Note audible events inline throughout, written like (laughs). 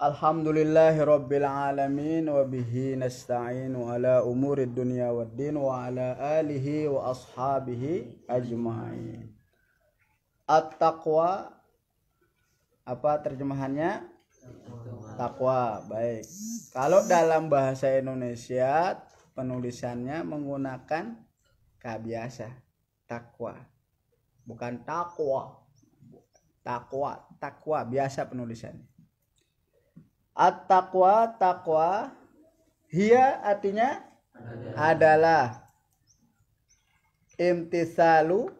Alhamdulillahirrabbilalamin Wabihi nasta'inu ala umuri dunia wa din Wa ala alihi wa ashabihi ajma'in At-taqwa Apa terjemahannya? Taqwa, baik Kalau dalam bahasa Indonesia Penulisannya menggunakan Kabiasa Takwa Bukan takwa Takwa, takwa biasa penulisannya At-taqwa taqwa hia artinya adalah imtisalu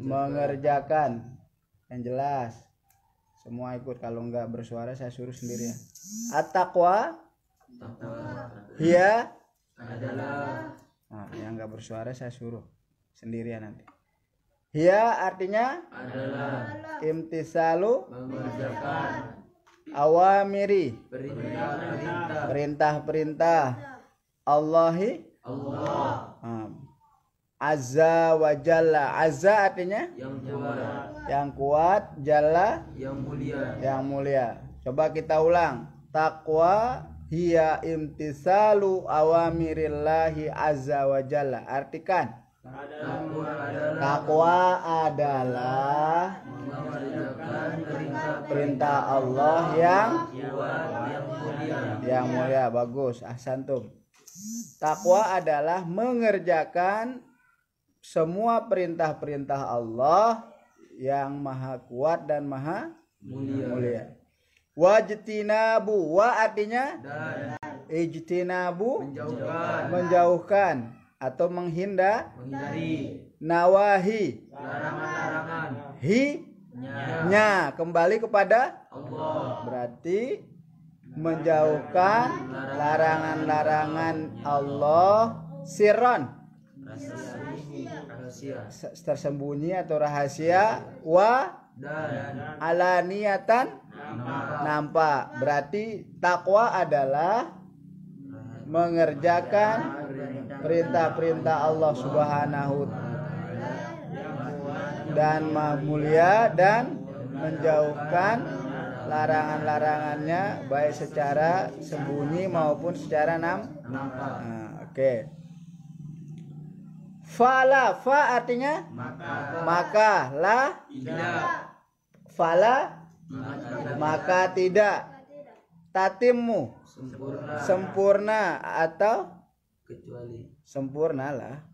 mengerjakan. yang jelas semua ikut kalau nggak bersuara saya suruh sendiri ya at-taqwa hia adalah nah, yang nggak bersuara saya suruh sendirian nanti hia artinya adalah imtisalu mengerjakan awamiri perintah-perintah Allahi Allah ah. Azza wa Jalla Azza artinya yang kuat yang kuat Jalla yang mulia yang mulia coba kita ulang takwa hiya imtisalu awamirillahi azza wa jalla artikan takwa adalah perintah Allah yang yang mulia bagus Asantum. takwa adalah mengerjakan semua perintah-perintah Allah yang maha kuat dan maha mulia, mulia. wajtinabu wa artinya dan. ijtinabu menjauhkan, menjauhkan atau menghindar nawahi larangan hi nya, kembali kepada Allah. Berarti menjauhkan larangan-larangan Allah sirron tersembunyi atau rahasia wa ala niatan nampak berarti takwa adalah mengerjakan perintah-perintah Allah Subhanahu dan maha mulia dan menjauhkan larangan-larangannya baik secara sembunyi maupun secara nam Nah, oke. Okay. Fala fa artinya maka, maka la tidak. Fala maka, tidak. Tatimmu sempurna. sempurna atau kecuali sempurnalah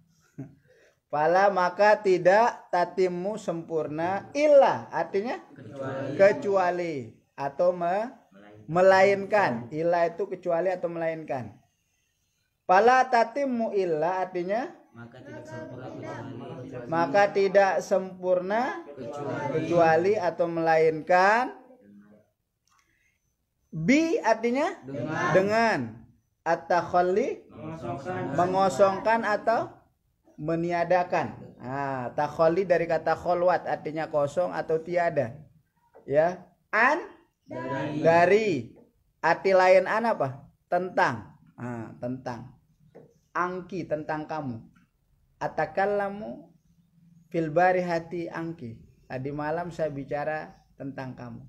Pala maka tidak tatimu sempurna ilah artinya kecuali, kecuali atau me, melainkan. Ilah itu kecuali atau melainkan. Pala tatimu ilah artinya maka tidak sempurna, maka tidak sempurna kecuali, kecuali atau melainkan bi artinya dengan, dengan. kholi mengosongkan, mengosongkan atau meniadakan. Ah, takholi dari kata kholwat artinya kosong atau tiada. Ya. An dari, dari. arti lain an apa? Tentang. Ah, tentang. Angki tentang kamu. Atakallamu filbari hati angki. Tadi malam saya bicara tentang kamu.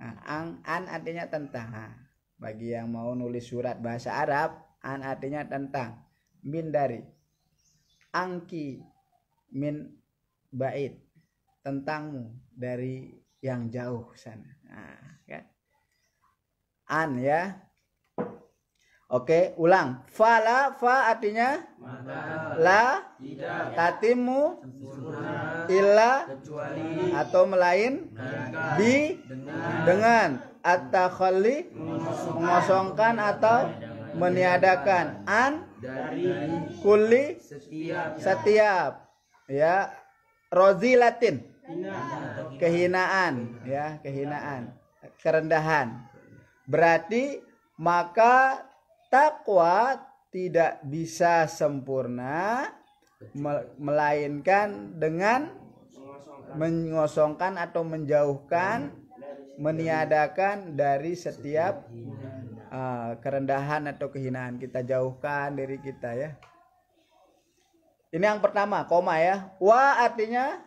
Nah, ang an artinya tentang. Nah, bagi yang mau nulis surat bahasa Arab, an artinya tentang. Min dari angki min bait tentangmu dari yang jauh sana. Nah, kan? An ya. Oke, ulang. Fala fa artinya Mata, la tidak tatimu illa kecuali, atau melain dengan, bi dengan, dengan at mengosongkan atau meniadakan an dari kuli setiap setiap ya Latin kehinaan ya kehinaan kerendahan berarti maka takwa tidak bisa sempurna melainkan dengan mengosongkan atau menjauhkan meniadakan dari setiap uh, kerendahan atau kehinaan kita jauhkan dari kita ya ini yang pertama koma ya wa artinya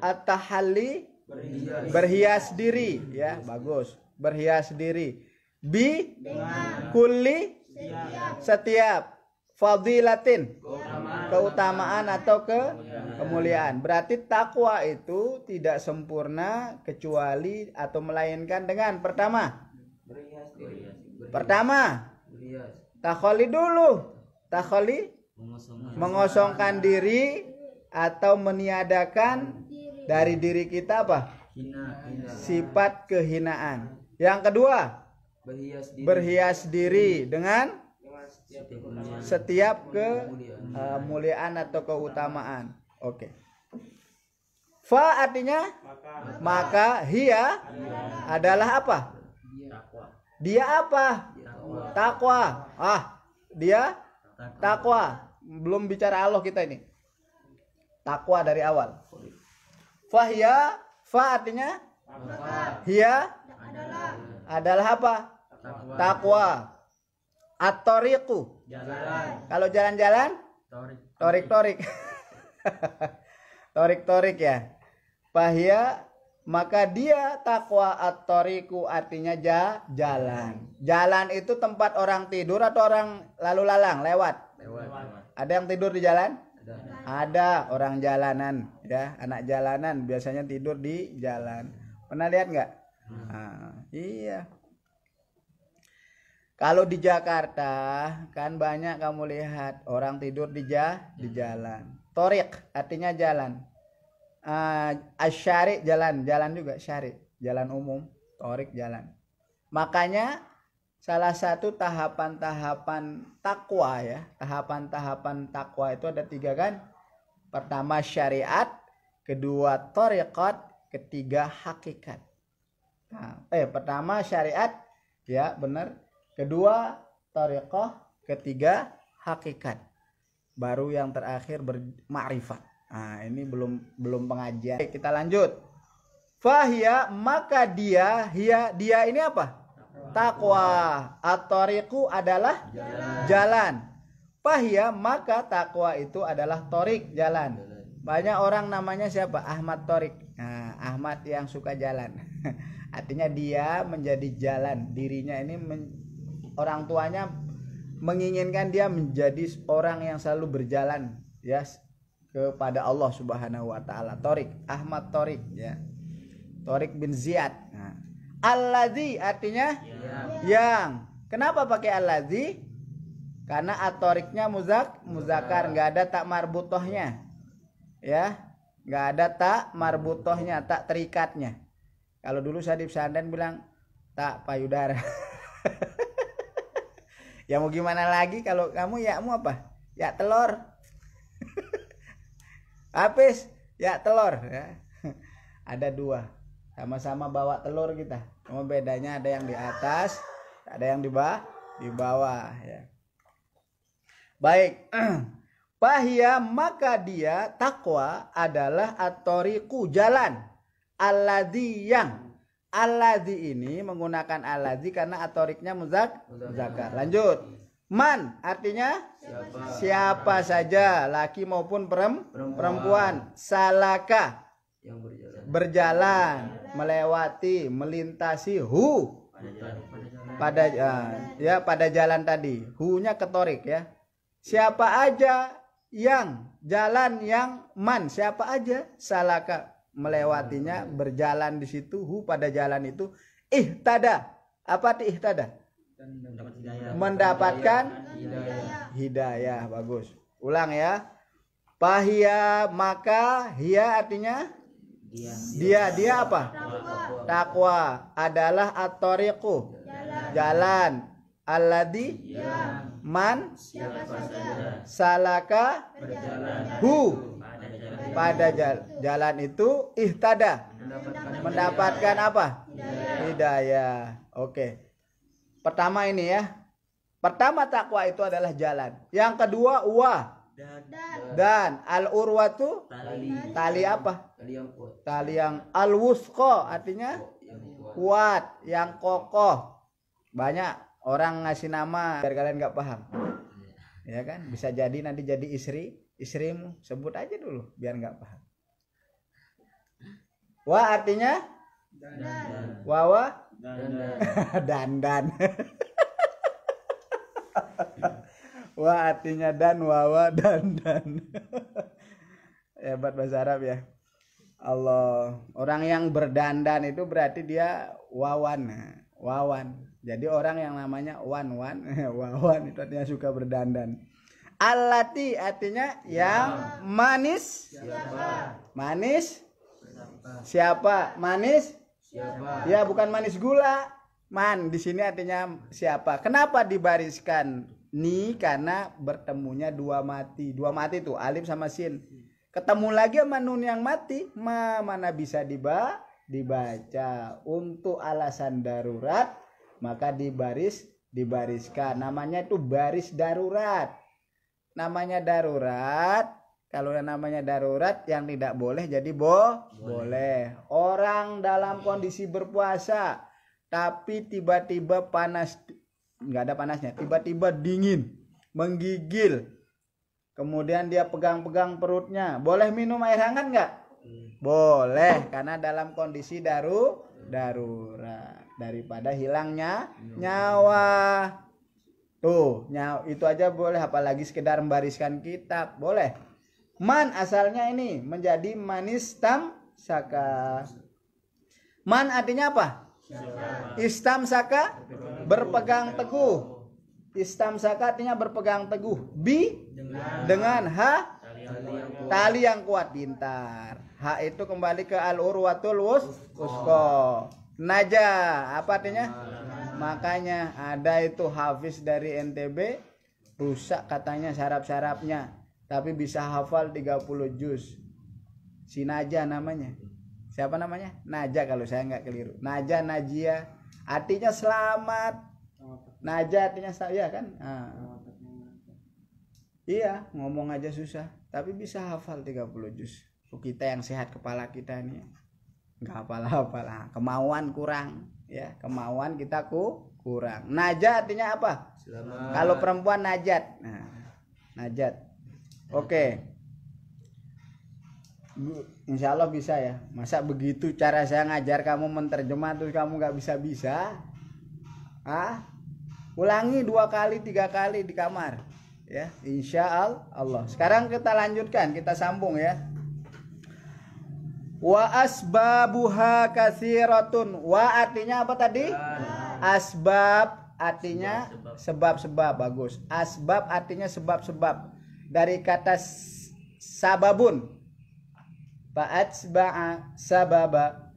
atahali berhias, berhias diri ya bagus berhias diri bi kuli setiap, fadilatin keutamaan. atau ke kemuliaan. berarti takwa itu tidak sempurna kecuali atau melainkan dengan pertama Pertama, takholi dulu. Takholi mengosongkan, diri atau meniadakan dari diri kita apa? Sifat kehinaan. Yang kedua, berhias diri, dengan setiap ke uh, atau keutamaan. Oke. Okay. Fa artinya maka, maka hia adalah apa? Dia apa? Takwa. Ah, dia takwa. Belum bicara Allah kita ini. Takwa dari awal. Fahya, fa artinya hia adalah, adalah apa? Takwa. Atoriku. Kalau jalan-jalan? Torik-torik. (laughs) Torik-torik ya. fahya maka dia takwa atoriku artinya ja, jalan. Jalan itu tempat orang tidur atau orang lalu lalang lewat. Lewat. Ada yang tidur di jalan? Ada. Ada orang jalanan ya, anak jalanan biasanya tidur di jalan. Pernah lihat nggak? Hmm. Ah, iya. Kalau di Jakarta kan banyak kamu lihat orang tidur di ja, di hmm. jalan. Torik artinya jalan uh, ah, asyari ah, jalan jalan juga syari jalan umum torik jalan makanya salah satu tahapan-tahapan takwa ya tahapan-tahapan takwa itu ada tiga kan pertama syariat kedua torikot ketiga hakikat nah, eh pertama syariat ya benar kedua torikoh ketiga hakikat baru yang terakhir bermakrifat Nah, ini belum belum pengajian. Oke, kita lanjut. Fahia maka dia hia dia ini apa? Takwa. Atoriku adalah jalan. jalan. Fahia maka takwa itu adalah torik jalan. Banyak orang namanya siapa? Ahmad Torik. Nah, Ahmad yang suka jalan. (laughs) Artinya dia menjadi jalan. Dirinya ini men, orang tuanya menginginkan dia menjadi orang yang selalu berjalan. Ya, kepada Allah Subhanahu wa taala. Torik, Ahmad Torik ya. Torik bin Ziyad. Nah. Alladzi artinya yang. yang. Kenapa pakai alladzi? Karena atoriknya muzak, muzakar nggak ada tak marbutohnya. Ya, nggak ada tak marbutohnya, tak terikatnya. Kalau dulu saya di pesantren bilang tak payudara. (laughs) ya mau gimana lagi kalau kamu ya kamu apa? Ya telur. (laughs) Habis ya telur ya. (laughs) Ada dua. Sama-sama bawa telur kita. Cuma bedanya ada yang di atas, ada yang di bawah, di bawah ya. Baik. (clears throat) Bahia maka dia takwa adalah atoriku jalan. aladi yang aladi ini menggunakan aladi karena atoriknya muzak, muzakar. Lanjut. Man artinya siapa, siapa saja laki maupun perem, perempuan. perempuan. Salaka yang berjalan. berjalan, melewati, melintasi hu pada jalan, pada jalan. ya pada jalan tadi. Hunya ketorik ya. Siapa aja yang jalan yang man siapa aja salaka melewatinya berjalan di situ hu pada jalan itu Ih tada, apa ih tada? mendapatkan hidayah. hidayah. Bagus. Ulang ya. Pahia maka hia artinya dia. Dia dia apa? Takwa, adalah atoriku jalan. jalan. Aladi iya. man salaka berjalan. hu pada jalan, jalan itu ihtada mendapatkan, mendapatkan apa? Hidayah. Hidayah. Oke. Okay. Pertama ini ya. Pertama takwa itu adalah jalan. Yang kedua wa dan, dan. dan al urwatu tali. tali, apa? Tali yang kuat. Tali yang al wusko artinya yang kuat. kuat, yang kokoh. Banyak orang ngasih nama biar kalian nggak paham. Iya. Ya kan? Bisa jadi nanti jadi istri, istrimu sebut aja dulu biar nggak paham. Wa artinya dan. dan. Wawa Dandan. (laughs) dan Wah artinya dan wawa dan dan. (laughs) Hebat bahasa Arab ya. Allah, orang yang berdandan itu berarti dia wawan. Wawan. Jadi orang yang namanya wan wan, (laughs) wawan itu artinya suka berdandan. Alati artinya yang manis. Siapa? Manis. Siapa? Manis. Siapa? Ya, bukan manis gula. Man, di sini artinya siapa? Kenapa dibariskan ni karena bertemunya dua mati. Dua mati itu alif sama sin. Ketemu lagi sama nun yang mati, ma mana bisa diba dibaca. Untuk alasan darurat maka dibaris dibariskan. Namanya itu baris darurat. Namanya darurat kalau yang namanya darurat yang tidak boleh jadi bo boleh. boleh. Orang dalam kondisi berpuasa tapi tiba-tiba panas nggak ada panasnya, tiba-tiba dingin, menggigil. Kemudian dia pegang-pegang perutnya. Boleh minum air hangat nggak? Hmm. Boleh karena dalam kondisi daru darurat daripada hilangnya nyawa. Tuh, nyawa itu aja boleh apalagi sekedar membariskan kitab, boleh. Man asalnya ini menjadi manis tam saka. Man artinya apa? Istam saka berpegang teguh. Istam saka artinya berpegang teguh. Bi dengan, h ha tali yang, kuat. pintar. Ha itu kembali ke al urwatul wus usko. Naja apa artinya? Makanya ada itu hafiz dari NTB rusak katanya sarap-sarapnya tapi bisa hafal 30 juz. Si Naja namanya. Siapa namanya? Naja kalau saya nggak keliru. Naja Najia artinya selamat. Naja artinya saya kan? Nah. Iya, ngomong aja susah, tapi bisa hafal 30 juz. Kita yang sehat kepala kita ini nggak apa hafal Kemauan kurang ya, kemauan kita ku kurang. Naja artinya apa? Selamat. Kalau perempuan najat. Nah, najat Ya. Oke. Insya Allah bisa ya. Masa begitu cara saya ngajar kamu menterjemah terus kamu nggak bisa bisa? Ah? Ulangi dua kali tiga kali di kamar. Ya, insya Allah. Sekarang kita lanjutkan, kita sambung ya. Wa asbabuha kasiratun. Wa artinya apa tadi? Asbab artinya sebab-sebab bagus. Asbab artinya sebab-sebab dari kata sababun fa'atsba'a sababa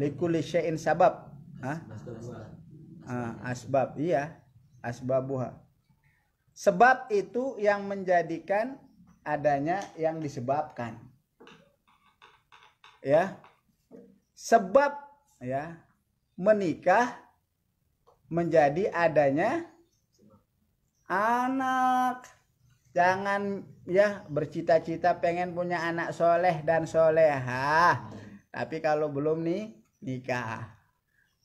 likuli syai'in sabab Hah? Ah, asbab iya asbabuha sebab itu yang menjadikan adanya yang disebabkan ya sebab ya menikah menjadi adanya anak jangan ya bercita-cita pengen punya anak soleh dan soleha tapi kalau belum nih nikah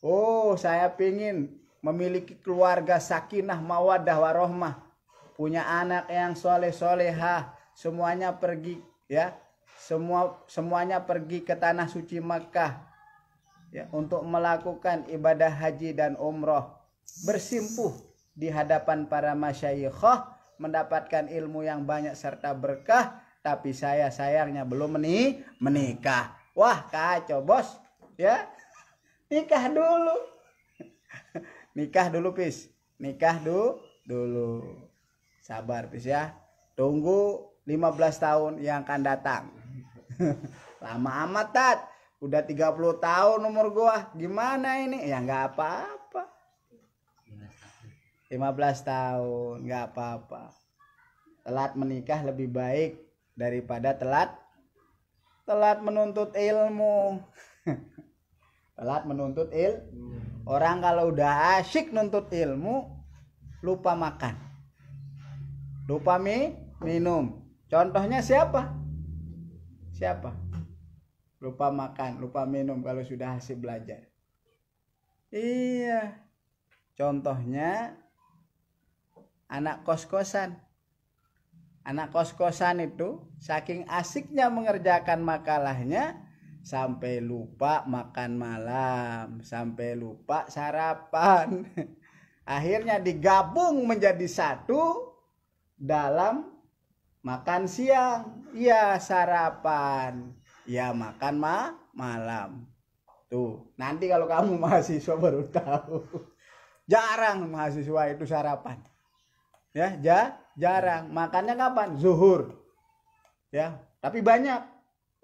oh saya pingin memiliki keluarga sakinah mawadah warohmah punya anak yang soleh soleha semuanya pergi ya semua semuanya pergi ke tanah suci Mekah ya untuk melakukan ibadah haji dan umroh bersimpuh di hadapan para masyayikhah mendapatkan ilmu yang banyak serta berkah, tapi saya sayangnya belum meni menikah. Wah, kacau, Bos. Ya. Nikah dulu. (laughs) Nikah dulu, Pis. Nikah du dulu. Sabar, Pis ya. Tunggu 15 tahun yang akan datang. (laughs) Lama amat, Tat. Udah 30 tahun umur gua. Gimana ini? Ya nggak apa-apa. 15 tahun nggak apa-apa telat menikah lebih baik daripada telat telat menuntut ilmu (laughs) telat menuntut il orang kalau udah asyik nuntut ilmu lupa makan lupa mie minum contohnya siapa siapa lupa makan lupa minum kalau sudah asyik belajar iya contohnya anak kos-kosan. Anak kos-kosan itu saking asiknya mengerjakan makalahnya sampai lupa makan malam, sampai lupa sarapan. (laughs) Akhirnya digabung menjadi satu dalam makan siang, ya sarapan, ya makan ma malam. Tuh, nanti kalau kamu (laughs) mahasiswa baru tahu. Jarang mahasiswa itu sarapan ya ja, jarang makannya kapan zuhur ya tapi banyak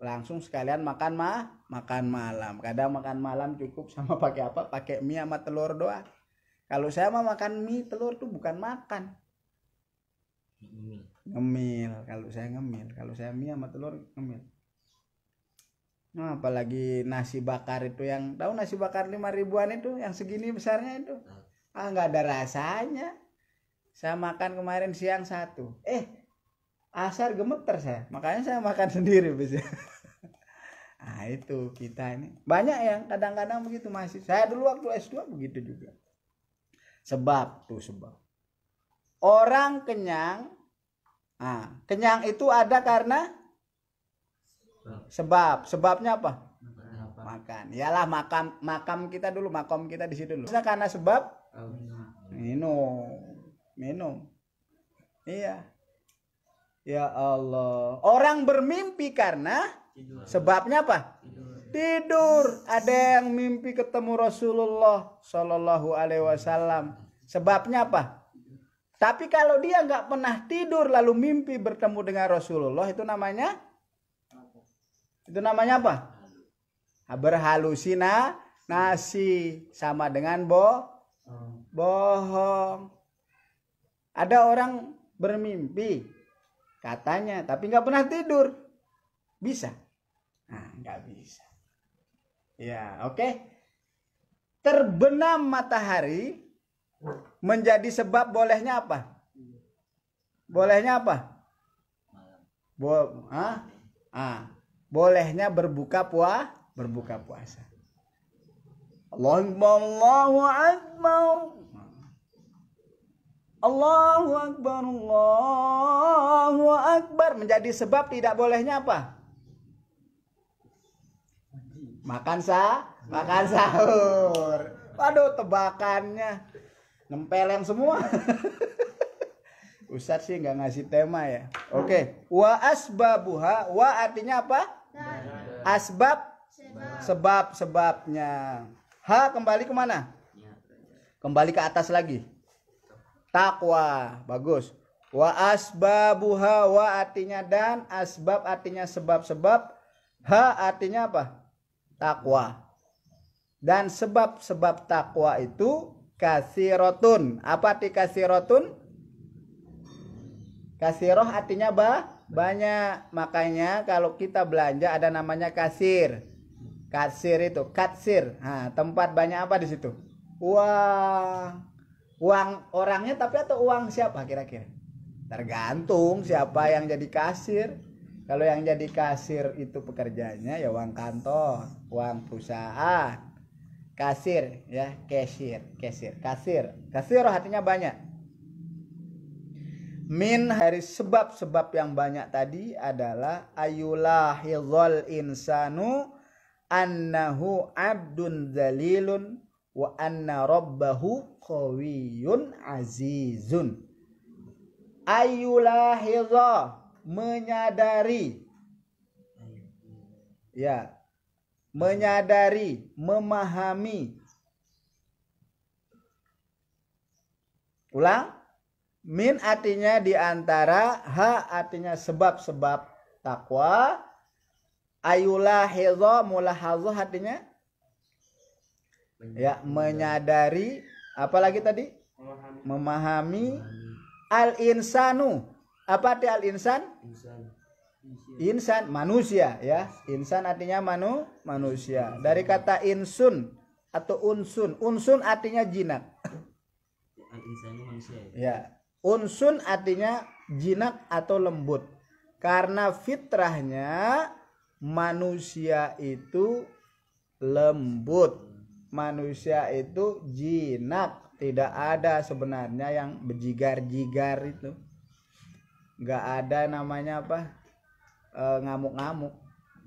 langsung sekalian makan mah makan malam kadang makan malam cukup sama pakai apa pakai mie sama telur doang kalau saya mah makan mie telur tuh bukan makan ngemil, kalau saya ngemil kalau saya mie sama telur ngemil Nah, apalagi nasi bakar itu yang tahu nasi bakar lima ribuan itu yang segini besarnya itu hmm. ah nggak ada rasanya saya makan kemarin siang satu eh asar gemeter saya makanya saya makan (laughs) sendiri bisa nah itu kita ini banyak yang kadang-kadang begitu masih saya dulu waktu S2 begitu juga sebab tuh sebab orang kenyang nah, kenyang itu ada karena sebab sebabnya apa makan yalah makam makam kita dulu makam kita di situ dulu karena sebab minum minum iya ya Allah orang bermimpi karena sebabnya apa tidur. tidur ada yang mimpi ketemu Rasulullah Shallallahu Alaihi Wasallam sebabnya apa tapi kalau dia nggak pernah tidur lalu mimpi bertemu dengan Rasulullah itu namanya itu namanya apa? Berhalusina nasi sama dengan bo oh. bohong. Ada orang bermimpi katanya tapi nggak pernah tidur. Bisa? Nah, nggak bisa. Ya, oke. Okay. Terbenam matahari menjadi sebab bolehnya apa? Bolehnya apa? Bo ah? Ah. Bolehnya berbuka puasa, berbuka puasa. Allahu Akbar. Allahu Akbar, Allahu Akbar menjadi sebab tidak bolehnya apa? Makan sa, makan sahur. Waduh tebakannya nempeleng semua. (laughs) Ustadz sih nggak ngasih tema ya. Oke, okay. wa asbabuha, wa artinya apa? Asbab, sebab, sebabnya. Ha kembali kemana? Kembali ke atas lagi takwa bagus wa asbabuha wa artinya dan asbab artinya sebab-sebab ha artinya apa takwa dan sebab-sebab takwa itu kasirotun apa arti kasirotun kasiroh artinya bah banyak makanya kalau kita belanja ada namanya kasir kasir itu kasir nah, tempat banyak apa di situ wah uang orangnya tapi atau uang siapa kira-kira tergantung siapa yang jadi kasir kalau yang jadi kasir itu pekerjaannya ya uang kantor uang perusahaan kasir ya kasir kasir kasir kasir hatinya banyak min hari sebab-sebab yang banyak tadi adalah ayulah hilal insanu annahu abdun zalilun wa anna rabbahu qawiyun azizun ayulahiza menyadari ya menyadari memahami ulang min artinya diantara ha artinya sebab-sebab takwa mulah mulahazah artinya ya menyadari apalagi tadi memahami, al insanu apa arti al insan insan manusia ya insan artinya manu manusia dari kata insun atau unsun unsun artinya jinak ya. ya unsun artinya jinak atau lembut karena fitrahnya manusia itu lembut manusia itu jinak tidak ada sebenarnya yang berjigar-jigar itu nggak ada namanya apa e, ngamuk-ngamuk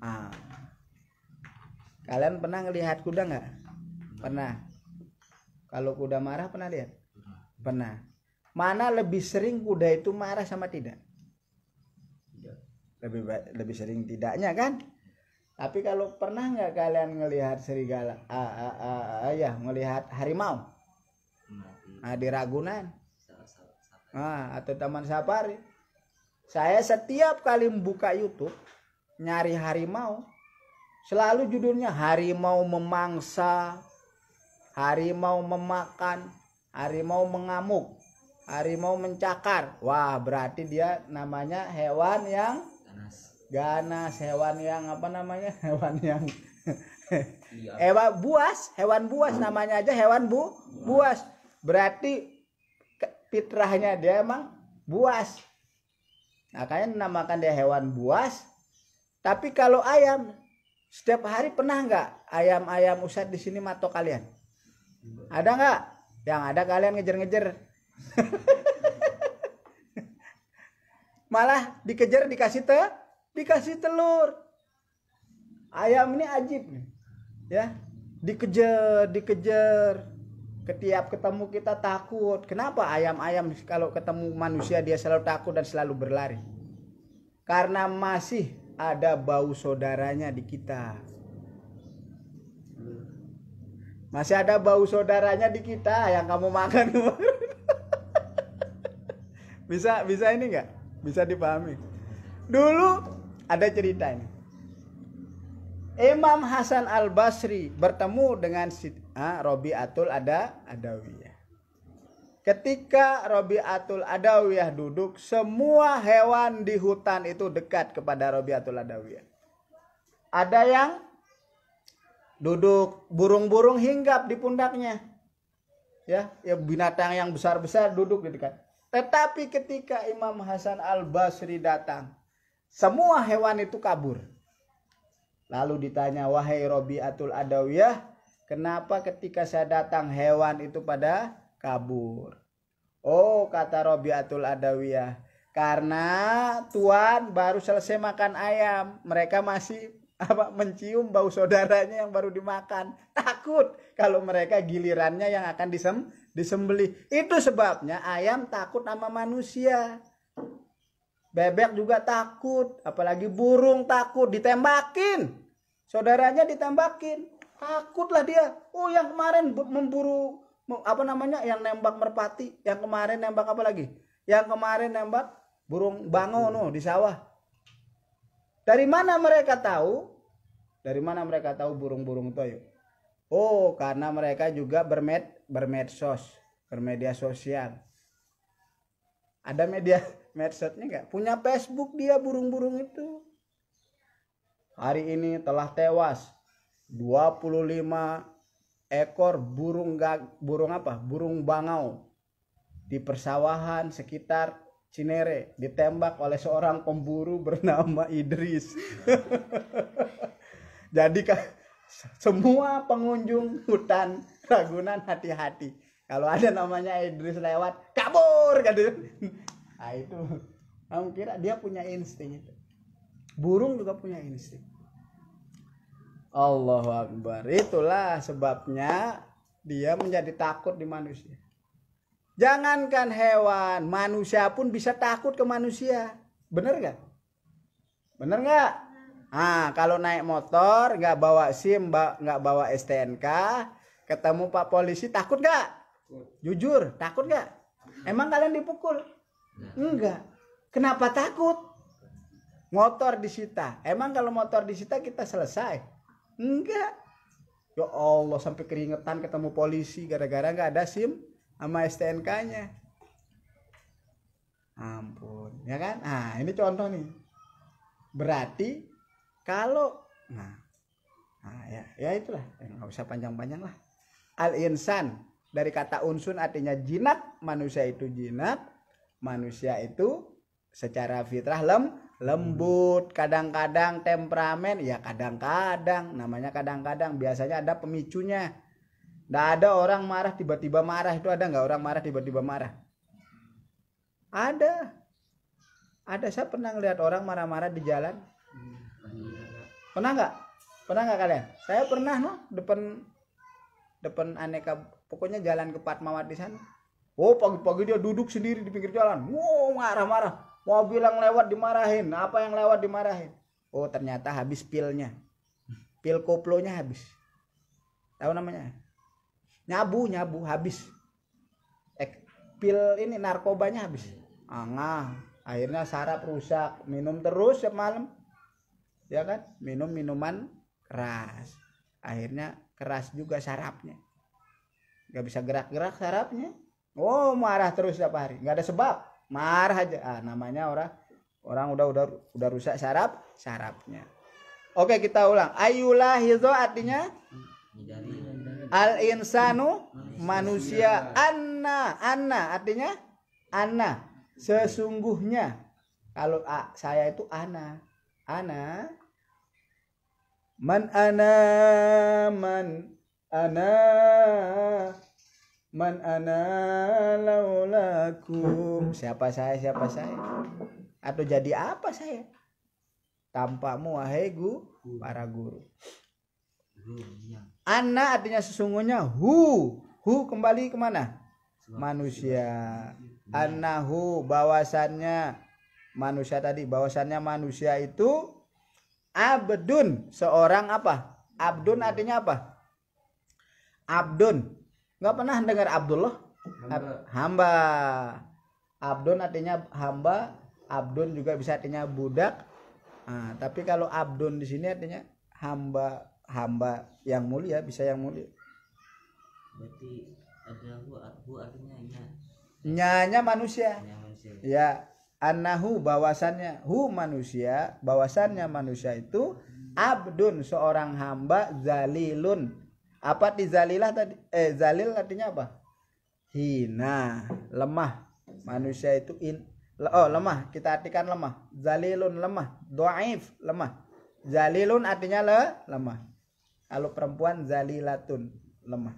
e, ah. kalian pernah ngelihat kuda nggak pernah kalau kuda marah pernah lihat pernah mana lebih sering kuda itu marah sama tidak lebih lebih sering tidaknya kan tapi kalau pernah nggak kalian melihat serigala? Ah, ah, ah, ah, ya, melihat harimau. Nah, nah, di Ragunan. ah atau Taman Safari. Saya setiap kali membuka YouTube nyari harimau, selalu judulnya harimau memangsa, harimau memakan, harimau mengamuk, harimau mencakar. Wah, berarti dia namanya hewan yang ganas hewan yang apa namanya (laughs) hewan yang iya. (laughs) hewan buas hewan buas namanya aja hewan bu buas berarti fitrahnya dia emang buas makanya nah, namakan dia hewan buas tapi kalau ayam setiap hari pernah nggak ayam-ayam usat di sini matok kalian ada nggak yang ada kalian ngejer-ngejer (laughs) malah dikejar dikasih teh dikasih telur ayam ini ajib nih ya dikejar dikejar ketiap ketemu kita takut kenapa ayam-ayam kalau ketemu manusia dia selalu takut dan selalu berlari karena masih ada bau saudaranya di kita masih ada bau saudaranya di kita yang kamu makan (laughs) bisa bisa ini nggak bisa dipahami dulu ada cerita ini. Imam Hasan Al Basri bertemu dengan ah, Atul Ada Adawiyah. Ketika Robiatul Adawiyah duduk, semua hewan di hutan itu dekat kepada Robiatul Adawiyah. Ada yang duduk burung-burung hinggap di pundaknya. Ya, ya binatang yang besar-besar duduk di dekat. Tetapi ketika Imam Hasan Al Basri datang, semua hewan itu kabur. Lalu ditanya, wahai Robiatul Adawiyah, kenapa ketika saya datang hewan itu pada kabur? Oh, kata Robiatul Adawiyah, karena Tuhan baru selesai makan ayam, mereka masih apa mencium bau saudaranya yang baru dimakan. Takut kalau mereka gilirannya yang akan disem disembelih. Itu sebabnya ayam takut sama manusia. Bebek juga takut, apalagi burung takut ditembakin. Saudaranya ditembakin. Takutlah dia. Oh, yang kemarin memburu apa namanya? yang nembak merpati, yang kemarin nembak apa lagi? Yang kemarin nembak burung bango no di sawah. Dari mana mereka tahu? Dari mana mereka tahu burung-burung toyo? Oh, karena mereka juga bermed bermedsos, bermedia sosial. Ada media medsetnya nggak punya Facebook dia burung-burung itu hari ini telah tewas 25 ekor burung gag, burung apa burung bangau di persawahan sekitar Cinere ditembak oleh seorang pemburu (laughs) bernama Idris. (laughs) Jadi kan semua pengunjung hutan Ragunan hati-hati. Kalau ada namanya Idris lewat, kabur gitu nah, itu kamu kira dia punya insting itu burung juga punya insting Allahu Akbar itulah sebabnya dia menjadi takut di manusia jangankan hewan manusia pun bisa takut ke manusia bener gak bener gak ah kalau naik motor nggak bawa sim nggak bawa stnk ketemu pak polisi takut gak jujur takut gak emang kalian dipukul Enggak. Kenapa takut? Motor disita. Emang kalau motor disita kita selesai? Enggak. Ya Allah sampai keringetan ketemu polisi gara-gara nggak ada SIM sama STNK-nya. Ampun, ya kan? Nah, ini contoh nih. Berarti kalau nah, nah ya, ya itulah, ya, nggak usah panjang-panjang lah. Al insan dari kata unsun artinya jinak, manusia itu jinak, manusia itu secara fitrah lem lembut hmm. kadang-kadang temperamen ya kadang-kadang namanya kadang-kadang biasanya ada pemicunya tidak ada orang marah tiba-tiba marah itu ada nggak orang marah tiba-tiba marah ada ada saya pernah ngeliat orang marah-marah di jalan pernah nggak pernah nggak kalian saya pernah no depan depan aneka pokoknya jalan ke Patmawat di sana Oh pagi-pagi dia duduk sendiri di pinggir jalan. Wow marah-marah. mau bilang lewat dimarahin. Apa yang lewat dimarahin. Oh ternyata habis pilnya. Pil koplonya habis. Tahu namanya? Nyabu, nyabu habis. Eh, pil ini narkobanya habis. Angah. Akhirnya sarap rusak. Minum terus ya malam. Ya kan? Minum minuman keras. Akhirnya keras juga sarapnya, Gak bisa gerak-gerak sarapnya? oh marah terus setiap hari nggak ada sebab marah aja ah namanya orang orang udah udah udah rusak saraf sarafnya oke kita ulang ayulah hizo artinya al insanu manusia anna anna artinya anna sesungguhnya kalau ah, saya itu ana ana man ana man ana man ana laulakum siapa saya siapa saya atau jadi apa saya tanpamu wahai gu para guru iya. ana artinya sesungguhnya hu hu kembali kemana manusia iya. anahu bawasannya manusia tadi bawasannya manusia itu abdun seorang apa abdun iya. artinya apa abdun nggak pernah dengar Abdullah hamba. hamba Abdun artinya hamba Abdun juga bisa artinya budak nah, tapi kalau Abdun di sini artinya hamba hamba yang mulia bisa yang mulia berarti ada bu, bu artinya nya nyanya manusia, ya anahu bawasannya hu manusia bawasannya manusia itu abdun seorang hamba zalilun apa di zalilah tadi eh zalil artinya apa hina lemah manusia itu in oh lemah kita artikan lemah zalilun lemah doaif lemah zalilun artinya le lemah kalau perempuan zalilatun lemah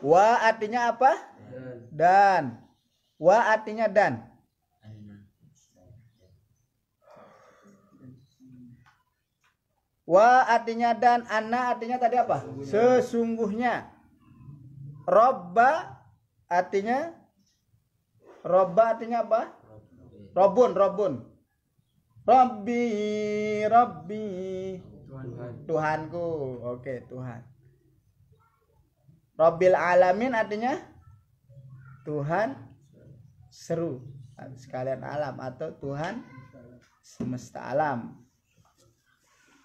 wa artinya apa dan wa artinya dan Wa artinya dan anna artinya tadi apa? Sesungguhnya. Robba artinya Robba artinya apa? Robun, Robun. Robbi, Robbi. Tuhanku. Oke, Tuhan. Robbil alamin artinya Tuhan seru sekalian alam atau Tuhan semesta alam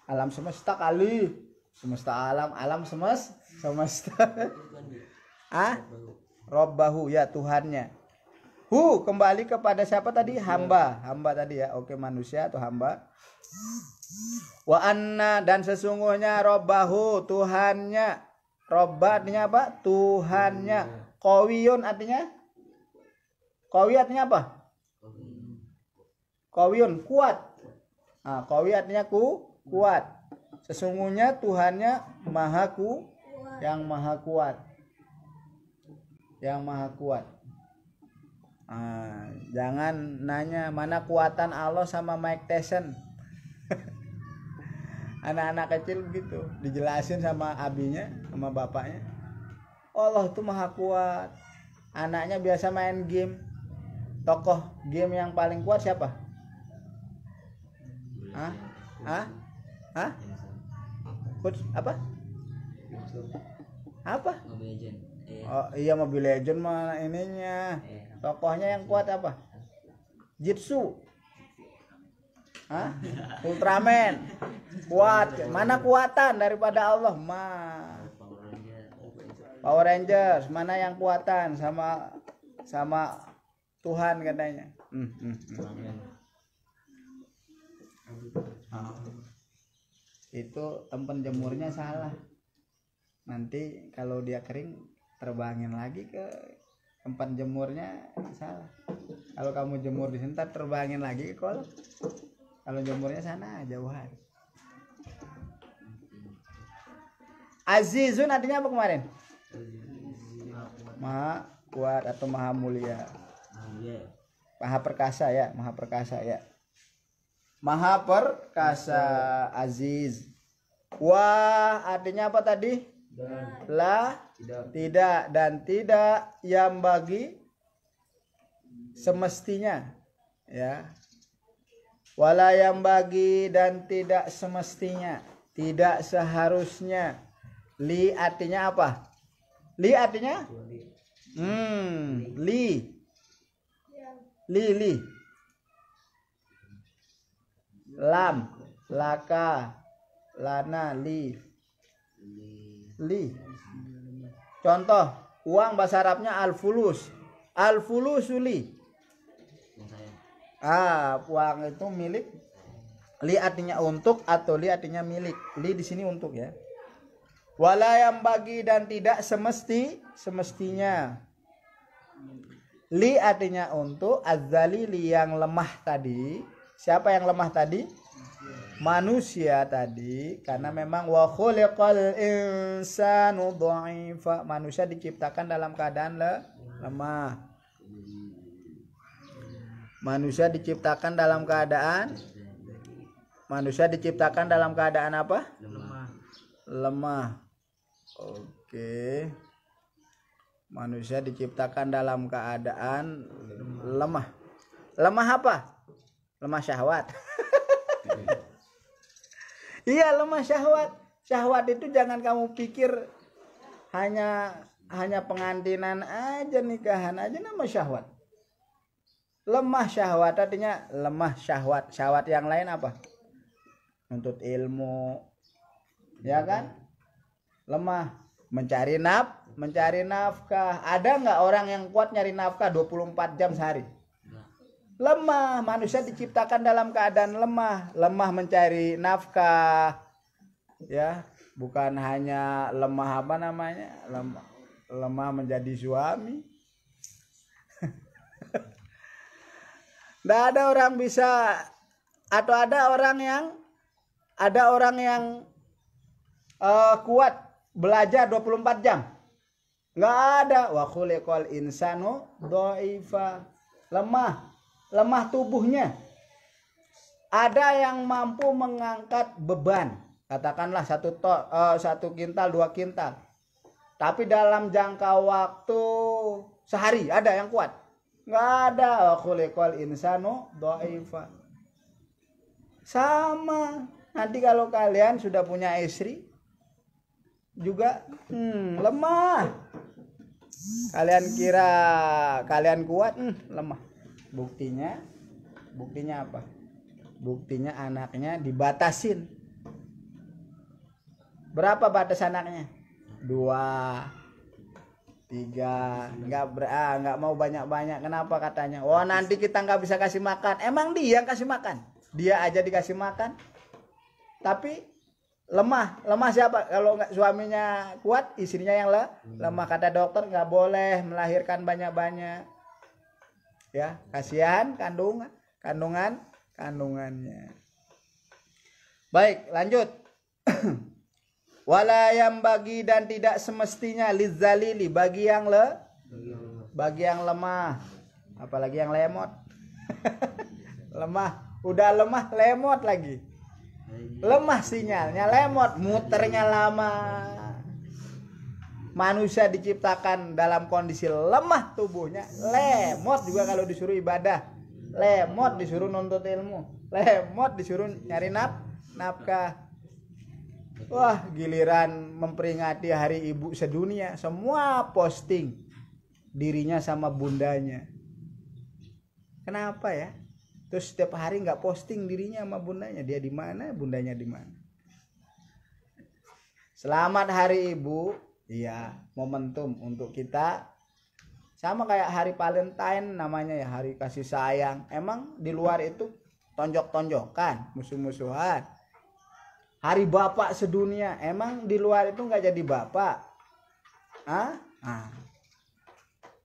alam semesta kali semesta alam alam semes semesta (laughs) ah robbahu ya Tuhannya hu kembali kepada siapa tadi hamba hamba tadi ya oke manusia atau hamba wa anna dan sesungguhnya robbahu Tuhannya robba artinya apa Tuhannya kawiyun artinya kawi artinya apa kawiyun kuat ah kawi artinya ku kuat. Sesungguhnya Tuhannya Maha Ku yang Maha Kuat. Yang Maha Kuat. Ah, jangan nanya mana kuatan Allah sama Mike Tyson. (laughs) Anak-anak kecil gitu dijelasin sama abinya, sama bapaknya. Allah tuh Maha Kuat. Anaknya biasa main game. Tokoh game yang paling kuat siapa? Hah? Hah? Hah? Coach apa? Apa? Iya. Oh iya mobil Legend mah ininya. Iya. Tokohnya yang kuat apa? Jitsu. Hah? Ultraman. Kuat. Mana kuatan daripada Allah? Ma? Power Rangers mana yang kuatan sama sama Tuhan katanya. Hmm, hmm, hmm itu tempat jemurnya salah nanti kalau dia kering terbangin lagi ke tempat jemurnya salah kalau kamu jemur di sini terbangin lagi ke kolam kalau jemurnya sana jauhan Azizun artinya apa kemarin? Maha kuat atau maha mulia. Maha perkasa ya, maha perkasa ya. Maha perkasa aziz. Wah, artinya apa tadi? Dan. La tidak. tidak dan tidak yang bagi semestinya ya. Wala yang bagi dan tidak semestinya, tidak seharusnya. Li artinya apa? Li artinya? Hmm, li. Li li lam laka lana li li contoh uang bahasa Arabnya al fulus al fulusuli ah uang itu milik li artinya untuk atau li artinya milik li di sini untuk ya wala yang bagi dan tidak semesti semestinya li artinya untuk Azali li yang lemah tadi siapa yang lemah tadi manusia tadi karena memang wa khuliqal insanu dha'ifa manusia diciptakan dalam keadaan le lemah manusia diciptakan dalam keadaan manusia diciptakan dalam keadaan apa lemah lemah oke manusia diciptakan dalam keadaan lemah, lemah apa lemah syahwat (laughs) iya lemah syahwat syahwat itu jangan kamu pikir hanya hanya pengantinan aja nikahan aja nama syahwat lemah syahwat artinya lemah syahwat syahwat yang lain apa untuk ilmu ya kan lemah mencari naf mencari nafkah ada nggak orang yang kuat nyari nafkah 24 jam sehari lemah manusia diciptakan dalam keadaan lemah lemah mencari nafkah ya bukan hanya lemah apa namanya lemah lemah menjadi suami tidak (laughs) ada orang bisa atau ada orang yang ada orang yang uh, kuat belajar 24 jam nggak ada wa khuliqal insanu dhaifa lemah lemah tubuhnya. Ada yang mampu mengangkat beban, katakanlah satu to, uh, satu kintal, dua kintal. Tapi dalam jangka waktu sehari ada yang kuat. Nggak ada insano insanu dhaifa. Sama. Nanti kalau kalian sudah punya istri juga hmm, lemah. Kalian kira kalian kuat, hmm, lemah buktinya buktinya apa buktinya anaknya dibatasin berapa batas anaknya dua tiga nggak ber ah, nggak mau banyak banyak kenapa katanya oh nanti kita nggak bisa kasih makan emang dia yang kasih makan dia aja dikasih makan tapi lemah lemah siapa kalau nggak suaminya kuat istrinya yang le hmm. lemah kata dokter nggak boleh melahirkan banyak banyak ya kasihan kandung kandungan kandungannya baik lanjut (clears throat) wala yang bagi dan tidak semestinya lizalili bagi yang le bagi yang lemah apalagi yang lemot (laughs) lemah udah lemah lemot lagi lemah sinyalnya lemot muternya lama manusia diciptakan dalam kondisi lemah tubuhnya lemot juga kalau disuruh ibadah lemot disuruh nuntut ilmu lemot disuruh nyari nap nafkah Wah, giliran memperingati Hari Ibu sedunia, semua posting dirinya sama bundanya. Kenapa ya? Terus setiap hari nggak posting dirinya sama bundanya. Dia di mana? Bundanya di mana? Selamat Hari Ibu iya momentum untuk kita sama kayak hari Valentine namanya ya hari kasih sayang emang di luar itu tonjok-tonjokan musuh-musuhan hari bapak sedunia emang di luar itu nggak jadi bapak ah ah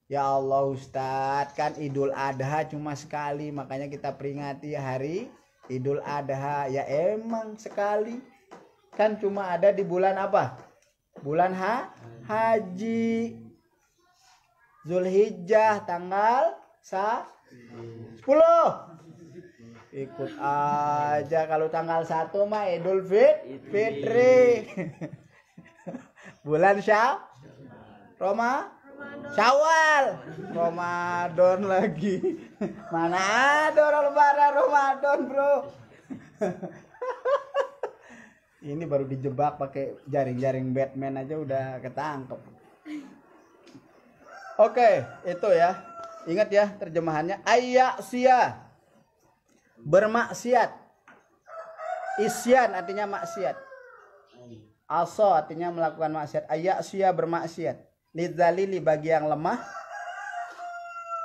ya Allah Ustadz kan Idul Adha cuma sekali makanya kita peringati hari Idul Adha ya emang sekali kan cuma ada di bulan apa bulan ha haji Zulhijjah tanggal sa 10 ikut aja kalau tanggal 1 mah Idul Fit Fitri (laughs) bulan syawal Roma Syawal Ramadan lagi (laughs) mana ada lebaran Ramadan bro (laughs) ini baru dijebak pakai jaring-jaring Batman aja udah ketangkep oke okay, itu ya ingat ya terjemahannya ayak sia bermaksiat isyan artinya maksiat aso artinya melakukan maksiat ayak sia bermaksiat lidzalili bagi yang lemah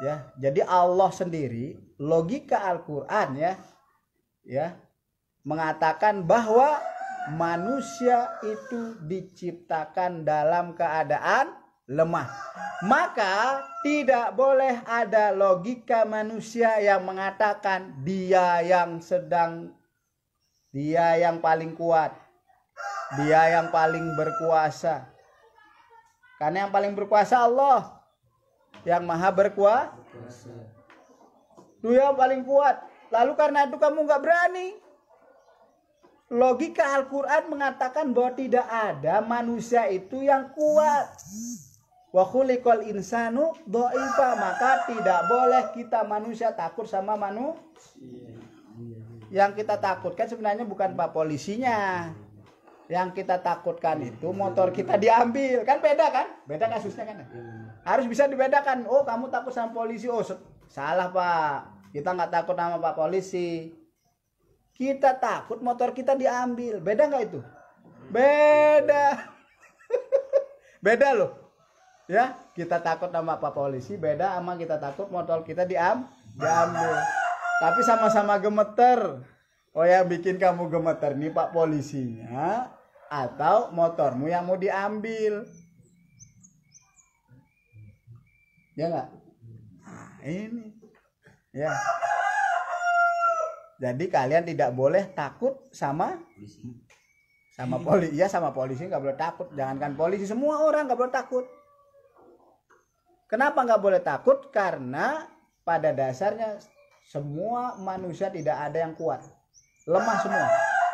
ya jadi Allah sendiri logika Al-Qur'an ya ya mengatakan bahwa manusia itu diciptakan dalam keadaan lemah. Maka tidak boleh ada logika manusia yang mengatakan dia yang sedang dia yang paling kuat, dia yang paling berkuasa. Karena yang paling berkuasa Allah yang maha berkuasa. Dia yang paling kuat. Lalu karena itu kamu nggak berani, logika Al-Quran mengatakan bahwa tidak ada manusia itu yang kuat. Wa insanu doipa maka tidak boleh kita manusia takut sama manusia. Yang kita takutkan sebenarnya bukan Pak polisinya. Yang kita takutkan itu motor kita diambil. Kan beda kan? Beda kasusnya kan? Harus bisa dibedakan. Oh, kamu takut sama polisi. Oh, salah, Pak. Kita nggak takut sama Pak polisi kita takut motor kita diambil. Beda nggak itu? Beda. (laughs) beda loh. Ya, kita takut sama Pak polisi, beda sama kita takut motor kita diam, diambil. Tapi sama-sama gemeter. Oh ya bikin kamu gemeter nih pak polisinya atau motormu yang mau diambil. Ya nggak? Nah, ini. Ya. Jadi kalian tidak boleh takut sama polisi. sama polisi. Ya sama polisi nggak boleh takut. Jangankan polisi, semua orang nggak boleh takut. Kenapa nggak boleh takut? Karena pada dasarnya semua manusia tidak ada yang kuat. Lemah semua.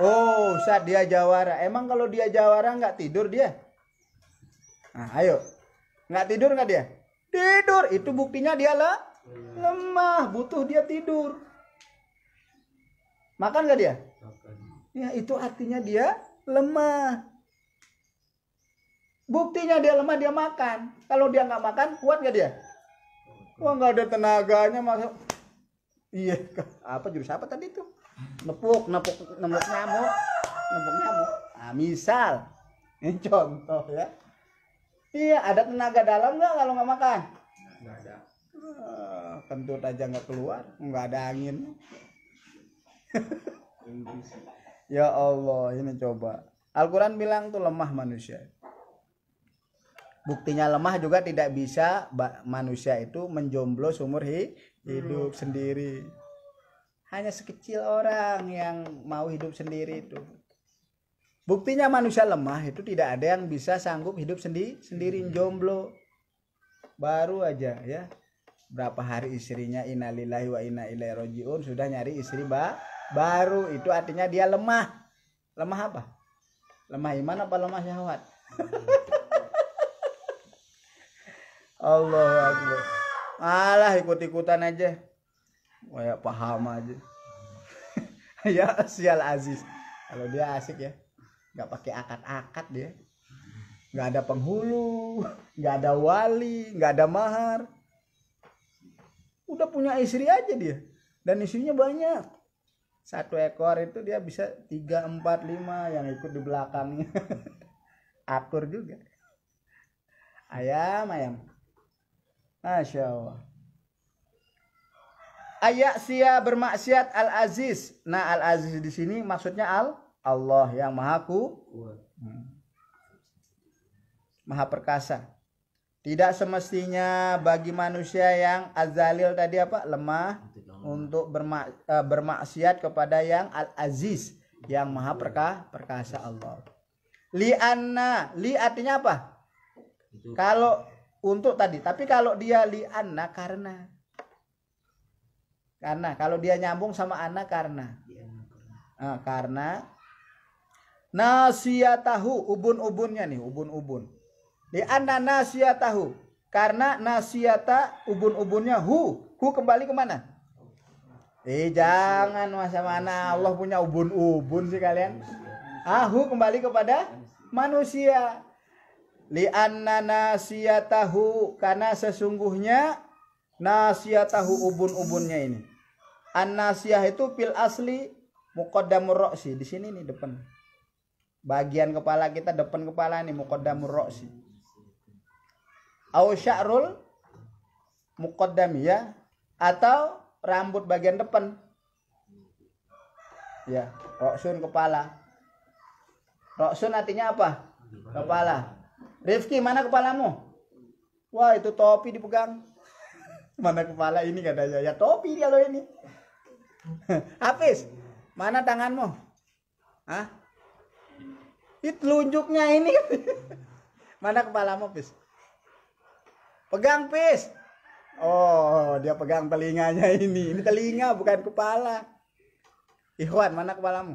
Oh, saat dia jawara. Emang kalau dia jawara nggak tidur dia? Nah, ayo. Nggak tidur nggak dia? Tidur. Itu buktinya dia lah. Lemah, butuh dia tidur. Makan gak dia? Makan. Ya, itu artinya dia lemah. Buktinya dia lemah, dia makan. Kalau dia nggak makan, kuat gak dia? Wah, nggak ada tenaganya masuk. Iya, kan. apa jurus apa tadi itu? Nepuk, nepuk, nepuk nyamuk, nepuk nyamuk. Nah, misal, ini contoh ya. Iya, ada tenaga dalam nggak kalau nggak makan? Nggak ada. Ah, kentut aja nggak keluar, nggak ada angin ya Allah ini coba Al-Quran bilang tuh lemah manusia buktinya lemah juga tidak bisa manusia itu menjomblo seumur hidup hmm. sendiri hanya sekecil orang yang mau hidup sendiri itu buktinya manusia lemah itu tidak ada yang bisa sanggup hidup sendi sendiri hmm. jomblo baru aja ya berapa hari istrinya innalillahi wa inna ilaihi rajiun sudah nyari istri mbak baru itu artinya dia lemah lemah apa lemah iman apa lemah syahwat (laughs) Allah Akbar malah ikut-ikutan aja kayak paham aja (laughs) ya sial Aziz kalau dia asik ya nggak pakai akad-akad dia nggak ada penghulu nggak ada wali nggak ada mahar udah punya istri aja dia dan istrinya banyak satu ekor itu dia bisa tiga empat lima yang ikut di belakangnya (laughs) akur juga ayam ayam Masya Allah Ayak sia bermaksiat al aziz. Nah al aziz di sini maksudnya al Allah yang maha ku, hmm. maha perkasa. Tidak semestinya bagi manusia yang azalil tadi apa lemah, untuk bermak uh, eh, bermaksiat kepada yang Al Aziz yang Maha perkah Perkasa Allah. li anna li artinya apa? Itu. Kalau untuk tadi, tapi kalau dia li anna karena karena kalau dia nyambung sama anak karena nah, karena ah, nasiatahu ubun-ubunnya nih ubun-ubun li lianna nasiatahu karena nasiata ubun-ubunnya hu hu kembali kemana Eh jangan masa mana Allah punya ubun-ubun sih kalian. Ahu kembali kepada manusia. Lianna nasiyatahu karena sesungguhnya nasiyatahu ubun-ubunnya ini. an itu pil asli muqaddamur ra'si di sini nih depan. Bagian kepala kita depan kepala nih muqaddamur ra'si. Au sya'rul muqaddami ya atau rambut bagian depan ya roksun kepala roksun artinya apa kepala Rifki mana kepalamu wah itu topi dipegang (laughs) mana kepala ini katanya ya topi dia loh ini (laughs) Hafiz mana tanganmu Hah? itu telunjuknya ini (laughs) mana kepalamu Pis pegang Pis Oh, dia pegang telinganya ini. Ini telinga bukan kepala. Ikhwan, mana kepalamu?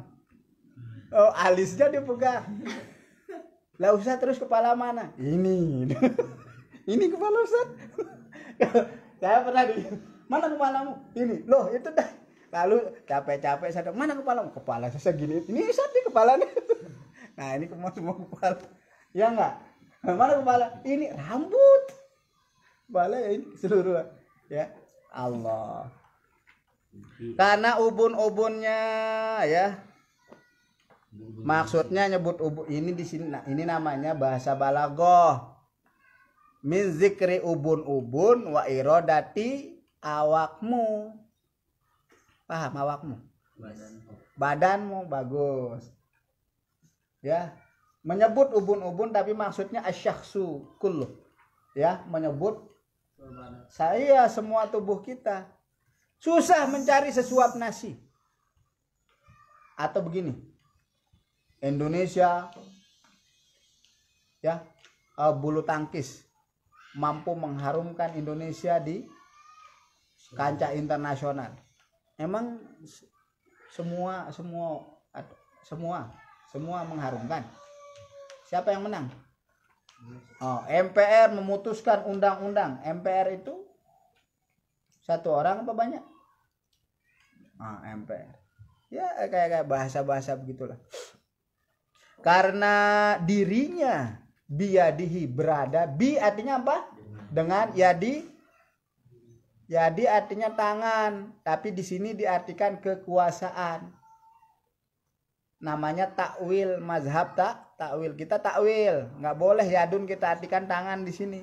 Oh, alisnya dia pegang. Lah usah terus kepala mana? Ini. (laughs) ini kepala Ustaz. (laughs) saya pernah di mana kepalamu? Ini. Loh, itu dah. Lalu capek-capek saya, mana kepalamu? Kepala saya gini. Ini Ustaz di kepalanya. (laughs) nah, ini semua semua kepala. Ya enggak? Mana kepala? Ini rambut balain seluruh ya Allah iya. karena ubun-ubunnya ya maksudnya nyebut ubun ini di sini nah, ini namanya bahasa balagoh min zikri ubun-ubun wa irodati awakmu paham awakmu badanmu, bagus ya menyebut ubun-ubun tapi maksudnya asyakhsu kullu ya menyebut saya semua tubuh kita susah mencari sesuap nasi. Atau begini. Indonesia ya eh, bulu tangkis mampu mengharumkan Indonesia di kancah internasional. Emang semua semua semua semua mengharumkan. Siapa yang menang? Oh, MPR memutuskan undang-undang. MPR itu satu orang apa banyak? Ah, MPR. Ya kayak kayak bahasa-bahasa begitulah. Karena dirinya biadihi berada. Bi artinya apa? Dengan yadi. Yadi artinya tangan, tapi di sini diartikan kekuasaan. Namanya takwil mazhab tak takwil kita takwil nggak boleh yadun kita artikan tangan di sini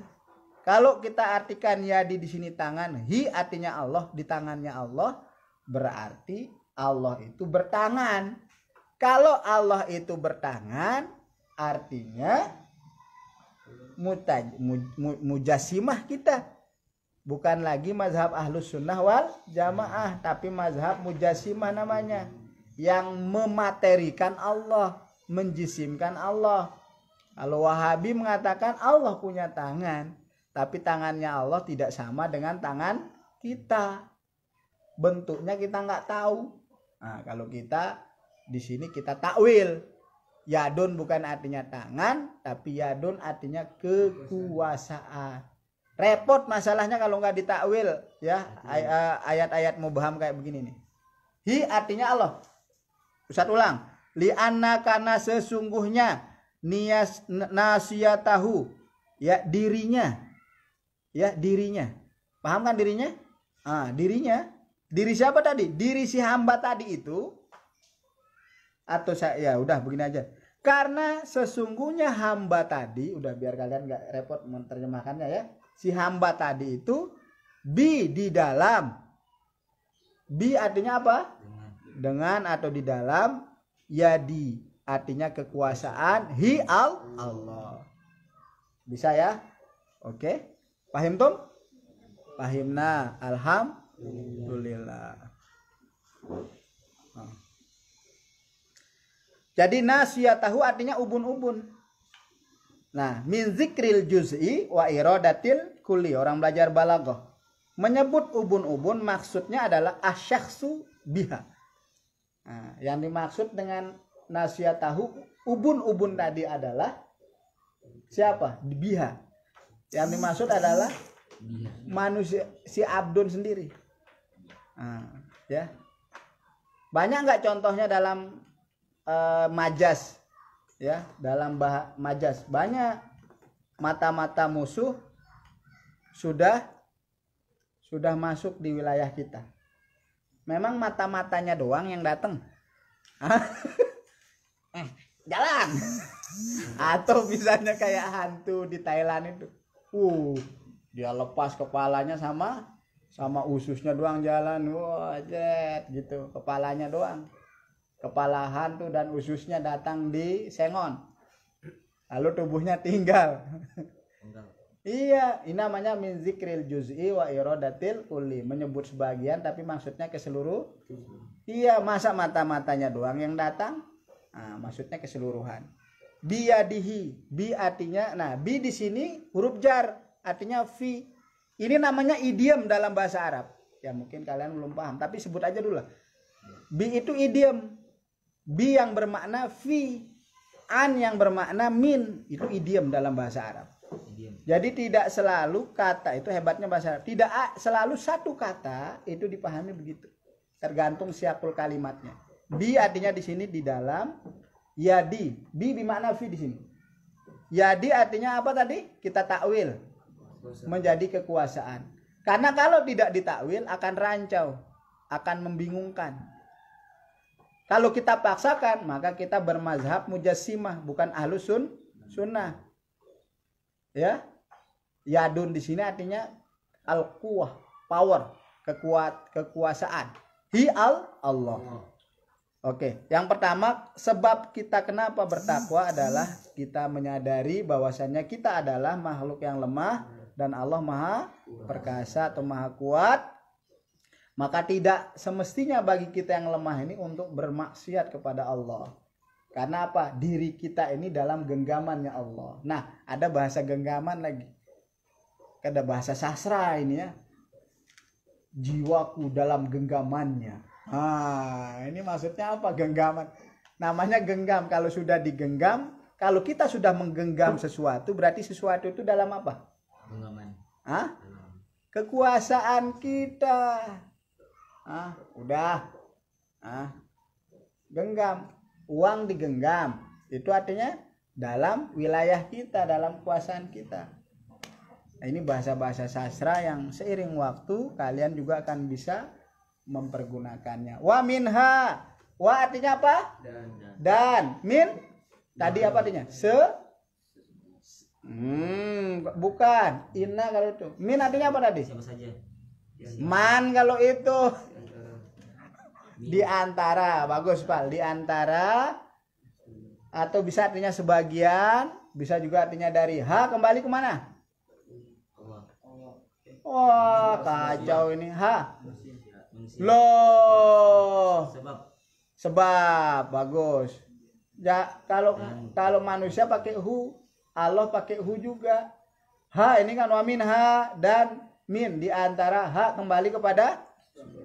kalau kita artikan yadi di sini tangan hi artinya Allah di tangannya Allah berarti Allah itu bertangan kalau Allah itu bertangan artinya mutaj, mujasimah kita bukan lagi mazhab ahlus sunnah wal jamaah tapi mazhab mujasimah namanya yang mematerikan Allah menjisimkan Allah. Kalau Wahabi mengatakan Allah punya tangan, tapi tangannya Allah tidak sama dengan tangan kita. Bentuknya kita nggak tahu. Nah, kalau kita di sini kita takwil. Yadun bukan artinya tangan, tapi yadun artinya kekuasaan. Repot masalahnya kalau nggak ditakwil ya eh, ayat-ayat mubham kayak begini nih. Hi artinya Allah. Ustaz ulang lianna karena sesungguhnya nias nasia tahu ya dirinya ya dirinya paham kan dirinya ah dirinya diri siapa tadi diri si hamba tadi itu atau saya ya udah begini aja karena sesungguhnya hamba tadi udah biar kalian nggak repot menerjemahkannya ya si hamba tadi itu bi di dalam bi artinya apa dengan atau di dalam yadi artinya kekuasaan hi al Allah. Bisa ya? Oke. Pahim tum? Pahimna. Alhamdulillah. Nah. jadi Jadi tahu artinya ubun-ubun. Nah, min zikril juz'i wa iradatil kuli. Orang belajar balagoh. Menyebut ubun-ubun maksudnya adalah asyakhsu biha Nah, yang dimaksud dengan nasihat tahu ubun-ubun tadi adalah siapa? Biha. Yang dimaksud adalah manusia si Abdun sendiri. Nah, ya. Banyak nggak contohnya dalam uh, majas? Ya, dalam bah majas banyak mata-mata musuh sudah sudah masuk di wilayah kita. Memang mata-matanya doang yang datang. (laughs) eh, jalan. (laughs) Atau misalnya kayak hantu di Thailand itu. Uh, dia lepas kepalanya sama sama ususnya doang jalan. Wah, jet gitu. Kepalanya doang. Kepala hantu dan ususnya datang di sengon. Lalu tubuhnya tinggal. Tinggal. Iya, ini namanya min zikril juz'i wa iradatil uli. Menyebut sebagian tapi maksudnya keseluruhan. Iya, masa mata-matanya doang yang datang? Nah, maksudnya keseluruhan. Biadihi, bi artinya nah, bi di sini huruf jar, artinya fi. Ini namanya idiom dalam bahasa Arab. Ya mungkin kalian belum paham, tapi sebut aja dulu lah. Bi itu idiom. Bi yang bermakna fi, an yang bermakna min, itu idiom dalam bahasa Arab. Jadi tidak selalu kata itu hebatnya bahasa Arab. Tidak selalu satu kata itu dipahami begitu. Tergantung siapul kalimatnya. Bi artinya di sini di dalam yadi. Bi di mana fi di sini? Yadi artinya apa tadi? Kita takwil menjadi kekuasaan. Karena kalau tidak ditakwil akan rancau, akan membingungkan. Kalau kita paksakan maka kita bermazhab mujassimah bukan ahlusun sunnah ya yadun di sini artinya al kuah power kekuat kekuasaan hi al Allah oke okay. yang pertama sebab kita kenapa bertakwa adalah kita menyadari bahwasannya kita adalah makhluk yang lemah dan Allah maha perkasa atau maha kuat maka tidak semestinya bagi kita yang lemah ini untuk bermaksiat kepada Allah karena apa? Diri kita ini dalam genggamannya Allah. Nah, ada bahasa genggaman lagi. Ada bahasa sastra ini ya. Jiwaku dalam genggamannya. Ah, ini maksudnya apa genggaman? Namanya genggam. Kalau sudah digenggam, kalau kita sudah menggenggam sesuatu, berarti sesuatu itu dalam apa? Genggaman. Hah? Kekuasaan kita. Ah, udah. Ah. Genggam uang digenggam itu artinya dalam wilayah kita dalam kuasaan kita nah, ini bahasa-bahasa sastra yang seiring waktu kalian juga akan bisa mempergunakannya wa minha wa artinya apa dan, min tadi apa artinya se hmm, bukan inna kalau itu min artinya apa tadi sama saja man kalau itu Iya. Di antara, bagus Pak. Di antara atau bisa artinya sebagian, bisa juga artinya dari H kembali kemana? Wah, kacau ini H. lo Sebab. Sebab, bagus. Ya, kalau kalau manusia pakai hu, Allah pakai hu juga. h ini kan wamin h dan min di antara hak kembali kepada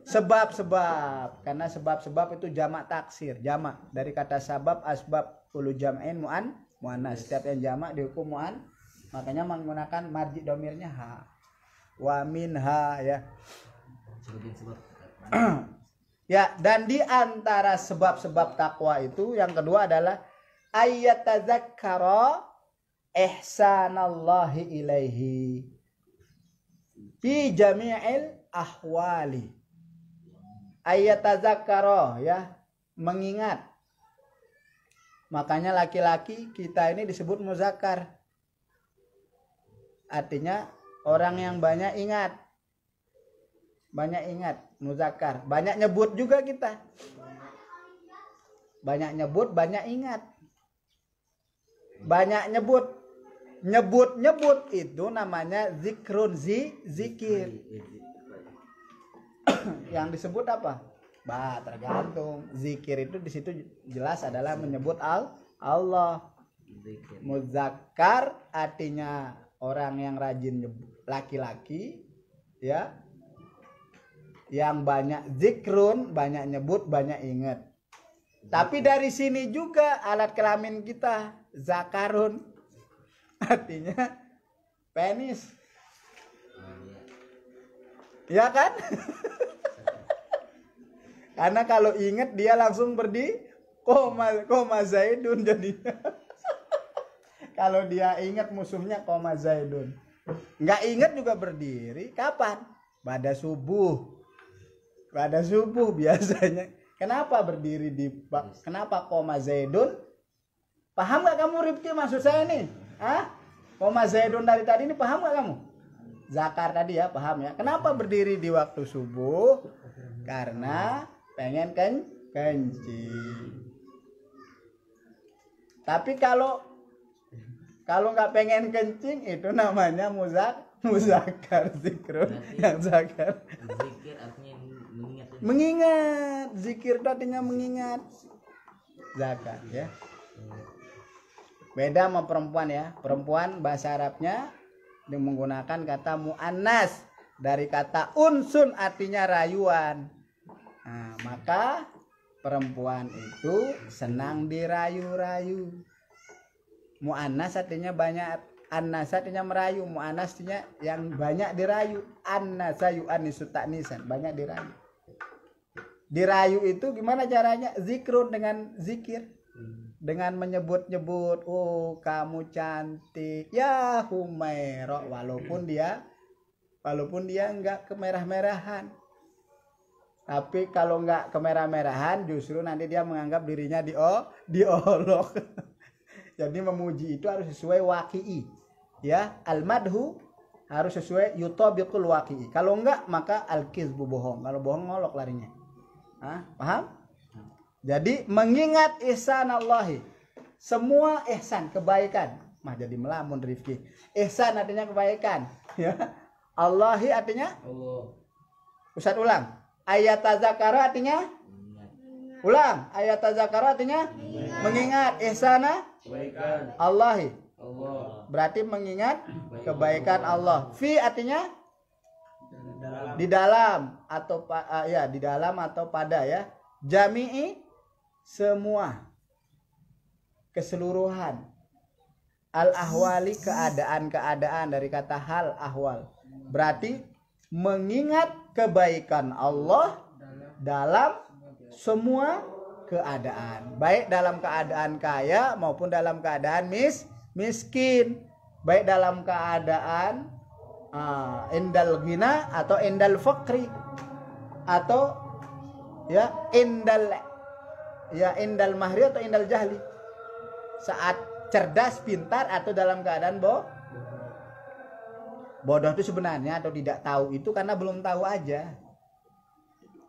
sebab-sebab karena sebab-sebab itu jamak taksir jamak dari kata sabab asbab ulu jamain muan muanas setiap yang jamak dihukum muan makanya menggunakan marji domirnya ha wa ha ya (clears throat) ya dan di antara sebab-sebab takwa itu yang kedua adalah ayat ayyatazakkara ihsanallahi ilaihi fi jami'il ahwali ayatazakkaro ya, mengingat. Makanya laki-laki kita ini disebut muzakar Artinya orang yang banyak ingat. Banyak ingat, muzakar Banyak nyebut juga kita. Banyak nyebut, banyak ingat. Banyak nyebut. Nyebut-nyebut itu namanya zikrun zi, zikir. Iya. (coughs) yang disebut apa? Bah, tergantung. Zikir itu di situ jelas adalah menyebut al Allah. Muzakkar artinya orang yang rajin laki-laki ya. Yang banyak zikrun, banyak nyebut, banyak ingat. Tapi dari sini juga alat kelamin kita zakarun (laughs) artinya penis. Ya kan? (laughs) Karena kalau inget dia langsung berdi koma koma Zaidun jadinya. (laughs) kalau dia inget musuhnya koma Zaidun. Nggak inget juga berdiri. Kapan? Pada subuh. Pada subuh (laughs) biasanya. Kenapa berdiri di kenapa koma Zaidun? Paham nggak kamu Rifki maksud saya nih? Hah? Koma Zaidun dari tadi ini paham nggak kamu? Zakar tadi ya paham ya. Kenapa berdiri di waktu subuh? Karena pengen kan kencing tapi kalau kalau nggak pengen kencing itu namanya muzak muzakar zikir, yang zakar zikir artinya mengingat mengingat zikir artinya mengingat zakar, ya beda sama perempuan ya perempuan bahasa Arabnya menggunakan kata mu'anas dari kata unsun artinya rayuan Nah, maka perempuan itu senang dirayu-rayu. Mu'anas artinya banyak Anas artinya merayu, mu'anas artinya yang banyak dirayu. ayu anisu nisan banyak dirayu. Dirayu itu gimana caranya? Zikrun dengan zikir. Dengan menyebut-nyebut, "Oh, kamu cantik." Ya humairo. walaupun dia walaupun dia enggak kemerah-merahan tapi kalau nggak kemerah-merahan justru nanti dia menganggap dirinya dio diolok. (laughs) Jadi memuji itu harus sesuai waki'i. Ya, al-madhu harus sesuai yutobiqul waki'i. Kalau enggak maka al-kizbu bohong. Kalau bohong ngolok larinya. Hah? Paham? Jadi mengingat ihsan Allahi. Semua ihsan kebaikan. Mah jadi melamun Rifki. Ihsan artinya kebaikan, (laughs) ya. Allahi artinya Allah. Ustaz ulang. Ayat tazakara artinya ulang. Ayat tazakara artinya mengingat. Ihsana kebaikan Allah. Berarti mengingat kebaikan Allah. Fi artinya di dalam atau ah, ya di dalam atau pada ya. Jami'i semua keseluruhan al ahwali keadaan-keadaan dari kata hal ahwal berarti mengingat kebaikan Allah dalam semua keadaan, baik dalam keadaan kaya maupun dalam keadaan mis miskin, baik dalam keadaan uh, indal gina atau indal fakri atau ya indal ya indal mahri atau indal jahli saat cerdas pintar atau dalam keadaan boh bodoh itu sebenarnya atau tidak tahu itu karena belum tahu aja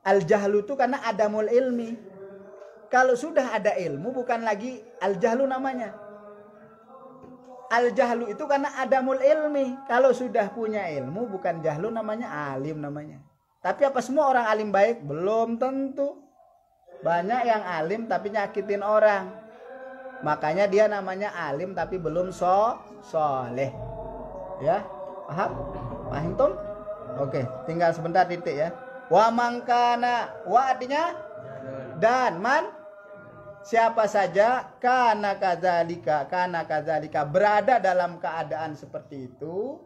al jahlu itu karena ada mul ilmi kalau sudah ada ilmu bukan lagi al jahlu namanya al jahlu itu karena ada mul ilmi kalau sudah punya ilmu bukan jahlu namanya alim namanya tapi apa semua orang alim baik belum tentu banyak yang alim tapi nyakitin orang makanya dia namanya alim tapi belum so soleh ya paham paham oke tinggal sebentar titik ya wa mangkana wa artinya dan man siapa saja karena kazalika karena kazalika berada dalam keadaan seperti itu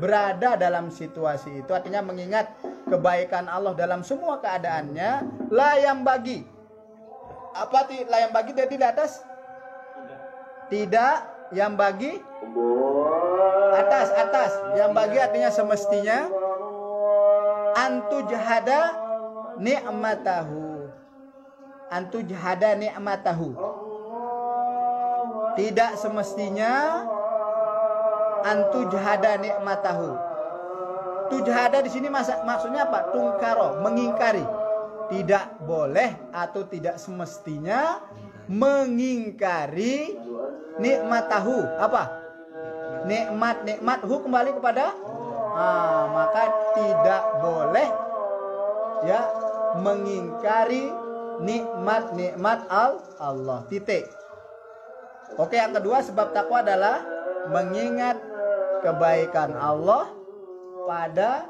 berada dalam situasi itu artinya mengingat kebaikan Allah dalam semua keadaannya layam bagi apa ti layam bagi tadi di atas tidak yang bagi atas atas yang bagi artinya semestinya antu jahada ni'matahu antu jahada ni'matahu tidak semestinya antu jahada ni'matahu jahada di sini maksudnya apa tungkaro mengingkari tidak boleh atau tidak semestinya mengingkari nikmat tahu apa nikmat nikmat hu kembali kepada ah, maka tidak boleh ya mengingkari nikmat nikmat al Allah titik oke yang kedua sebab takwa adalah mengingat kebaikan Allah pada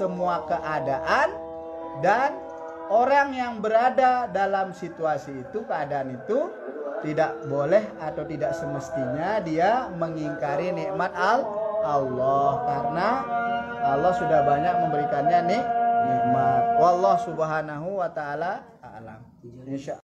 semua keadaan dan orang yang berada dalam situasi itu keadaan itu tidak boleh atau tidak semestinya dia mengingkari nikmat al Allah karena Allah sudah banyak memberikannya nih nikmat. Wallah subhanahu wa taala alam. Insya